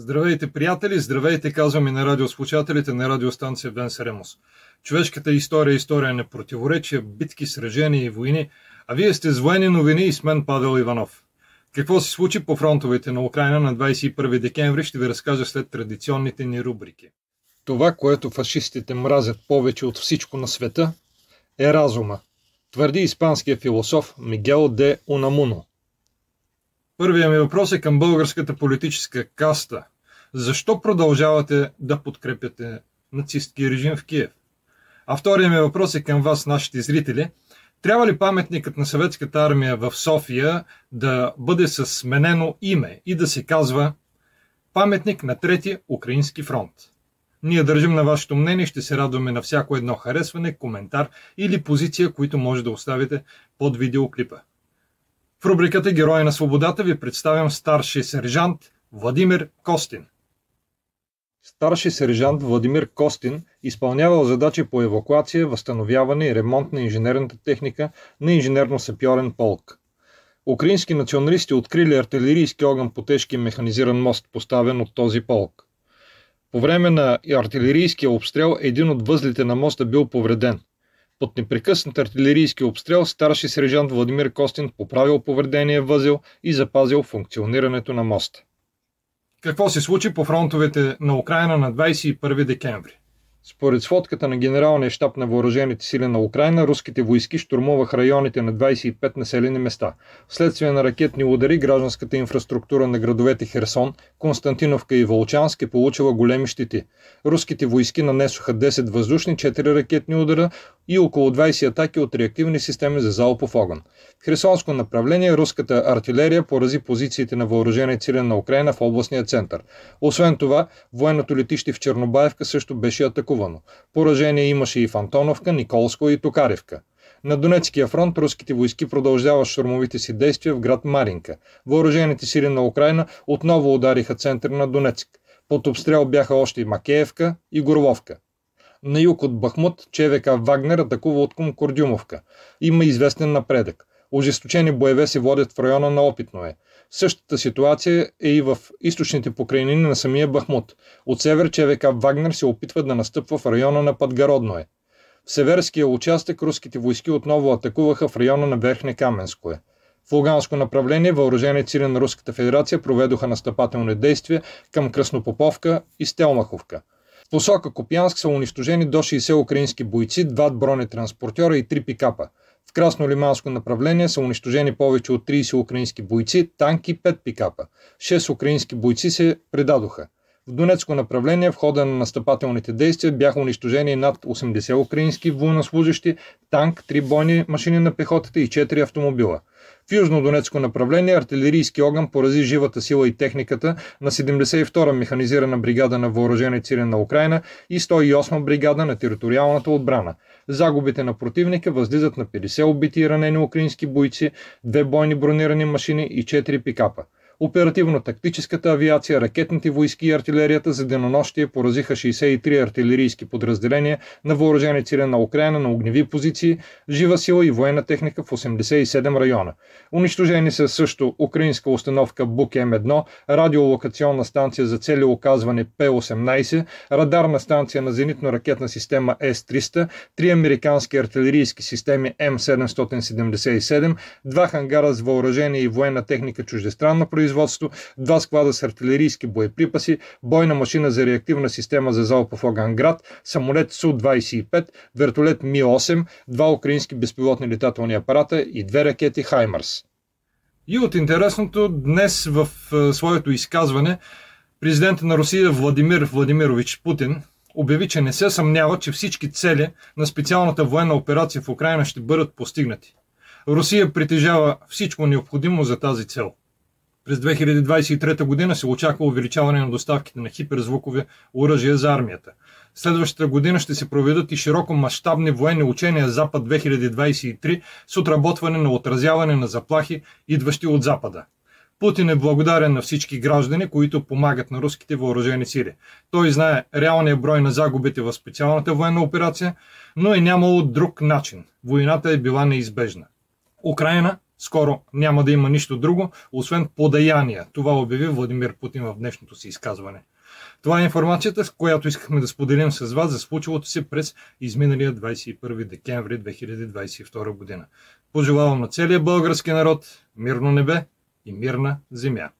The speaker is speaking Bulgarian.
Здравейте, приятели! Здравейте, казваме на радиослушателите на радиостанция Венс Ремус. Човешката история е история на противоречия, битки, сражения и войни, а вие сте с военни новини и с мен Павел Иванов. Какво се случи по фронтовете на Украина на 21 декември ще ви разкажа след традиционните ни рубрики. Това, което фашистите мразят повече от всичко на света, е разума, твърди испанския философ Мигел де Унамуно – Първият ми въпрос е към българската политическа каста. Защо продължавате да подкрепяте нацистския режим в Киев? А вторият ми въпрос е към вас, нашите зрители. Трябва ли паметникът на съветската армия в София да бъде с сменено име и да се казва паметник на Трети Украински фронт? Ние държим на вашето мнение, ще се радваме на всяко едно харесване, коментар или позиция, които може да оставите под видеоклипа. В рубриката Герои на свободата ви представям старши сержант Владимир Костин. Старши сержант Владимир Костин изпълнявал задачи по евакуация, възстановяване и ремонт на инженерната техника на инженерно-сапьорен полк. Украински националисти открили артилерийски огън по тежки механизиран мост, поставен от този полк. По време на артилерийския обстрел един от възлите на моста бил повреден. Под непрекъснат артилерийски обстрел старши сержант Владимир Костин поправил повредения възел и запазил функционирането на моста. Какво се случи по фронтовете на Украина на 21 декември? Според сводката на Генералния щаб на въоръжените сили на Украина, руските войски штурмувах районите на 25 населени места. Вследствие на ракетни удари, гражданската инфраструктура на градовете Херсон, Константиновка и Волчанск е получила големи щети. Руските войски нанесоха 10 въздушни, 4 ракетни удара, и около 20 атаки от реактивни системи за залпов огън. В Херсонско направление руската артилерия порази позициите на въоръжени цели на Украина в областния център. Освен това, военното летище в Чернобаевка също беше атакувано. Поражение имаше и в Антоновка, Николско и Токаревка. На Донецкия фронт руските войски продължават штурмовите си действия в град Маринка. Въоръжените сили на Украина отново удариха център на Донецк. Под обстрел бяха още и Макеевка и Горловка. На юг от Бахмут ЧВК Вагнер атакува от към Кордюмовка. Има известен напредък. Ожесточени боеве се водят в района на Опитное. Същата ситуация е и в източните покрайнини на самия Бахмут. От север ЧВК Вагнер се опитва да настъпва в района на Подгородное. В северския участък руските войски отново атакуваха в района на Верхне Каменское. В Луганско направление въоръжени цили на Руската федерация проведоха настъпателни действия към Краснопоповка и Стелмаховка посока Копянск са унищожени до 60 украински бойци, 2 бронетранспортера и 3 пикапа. В Краснолиманско направление са унищожени повече от 30 украински бойци, танки, и 5 пикапа. 6 украински бойци се предадоха. В Донецко направление в хода на настъпателните действия бяха унищожени над 80 украински военнослужащи, танк, три бойни машини на пехотата и 4 автомобила. В южно-донецко направление артилерийски огън порази живата сила и техниката на 72-а механизирана бригада на въоръжени сили на Украина и 108-а бригада на териториалната отбрана. Загубите на противника възлизат на 50 убити и ранени украински бойци, две бойни бронирани машини и 4 пикапа. Оперативно-тактическата авиация, ракетните войски и артилерията за денонощие поразиха 63 артилерийски подразделения на въоръжени цели на Украина на огневи позиции, жива сила и военна техника в 87 района. Унищожени са също украинска установка БУК М1, радиолокационна станция за цели оказване П-18, радарна станция на зенитно-ракетна система С-300, три американски артилерийски системи М-777, два хангара с въоръжение и военна техника чуждестранна производство, производство, два склада с артилерийски боеприпаси, бойна машина за реактивна система за залпа в Оганград, самолет Су-25, вертолет Ми-8, два украински безпилотни летателни апарата и две ракети Хаймърс. И от интересното, днес в е, своето изказване президента на Русия Владимир Владимирович Путин обяви, че не се съмнява, че всички цели на специалната военна операция в Украина ще бъдат постигнати. Русия притежава всичко необходимо за тази цел. През 2023 година се очаква увеличаване на доставките на хиперзвукови оръжия за армията. Следващата година ще се проведат и широко мащабни военни учения Запад 2023 с отработване на отразяване на заплахи, идващи от Запада. Путин е благодарен на всички граждани, които помагат на руските въоръжени сили. Той знае реалния брой на загубите в специалната военна операция, но е нямало друг начин. Войната е била неизбежна. Украина скоро няма да има нищо друго, освен подаяния. Това обяви Владимир Путин в днешното си изказване. Това е информацията, с която искахме да споделим с вас за случилото се през изминалия 21 декември 2022 година. Пожелавам на целия български народ мирно небе и мирна земя.